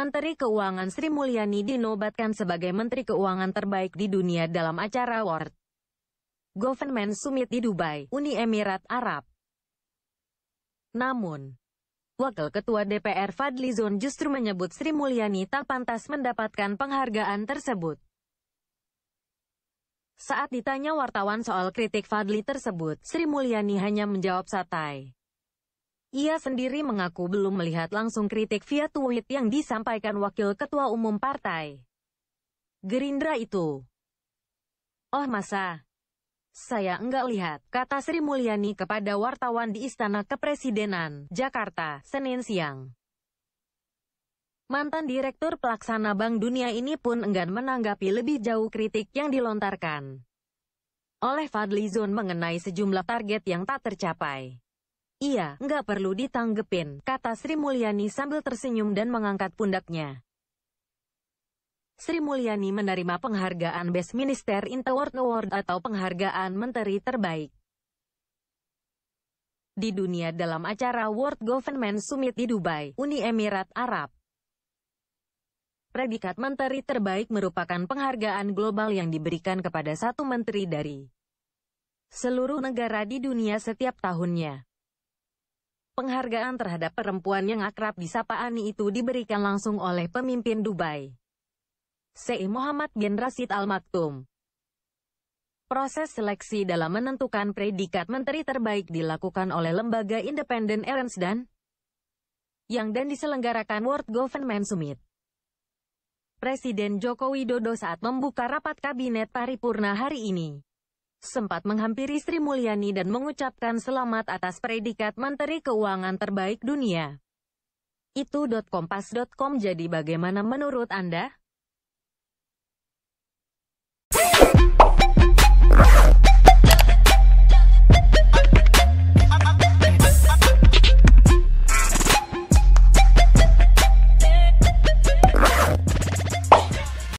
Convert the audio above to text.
Menteri Keuangan Sri Mulyani dinobatkan sebagai Menteri Keuangan terbaik di dunia dalam acara World Government Summit di Dubai, Uni Emirat Arab. Namun, Wakil Ketua DPR Fadli Zon justru menyebut Sri Mulyani tak pantas mendapatkan penghargaan tersebut. Saat ditanya wartawan soal kritik Fadli tersebut, Sri Mulyani hanya menjawab satai. Ia sendiri mengaku belum melihat langsung kritik via tweet yang disampaikan Wakil Ketua Umum Partai Gerindra itu. Oh masa, saya enggak lihat, kata Sri Mulyani kepada wartawan di Istana Kepresidenan, Jakarta, Senin siang. Mantan Direktur Pelaksana Bank Dunia ini pun enggan menanggapi lebih jauh kritik yang dilontarkan oleh Fadli Zon mengenai sejumlah target yang tak tercapai. Iya, nggak perlu ditanggepin, kata Sri Mulyani sambil tersenyum dan mengangkat pundaknya. Sri Mulyani menerima penghargaan Best Minister in the World Award atau penghargaan Menteri Terbaik. Di dunia dalam acara World Government Summit di Dubai, Uni Emirat Arab. Predikat Menteri Terbaik merupakan penghargaan global yang diberikan kepada satu menteri dari seluruh negara di dunia setiap tahunnya. Penghargaan terhadap perempuan yang akrab disapa Ani itu diberikan langsung oleh pemimpin Dubai. Syekh Muhammad bin Rashid Al Maktum. Proses seleksi dalam menentukan predikat menteri terbaik dilakukan oleh lembaga independen Ernst dan yang dan diselenggarakan World Government Summit. Presiden Joko Widodo saat membuka rapat kabinet paripurna hari ini sempat menghampiri Sri Mulyani dan mengucapkan selamat atas predikat Menteri Keuangan Terbaik Dunia. Itu.kompas.com jadi bagaimana menurut Anda?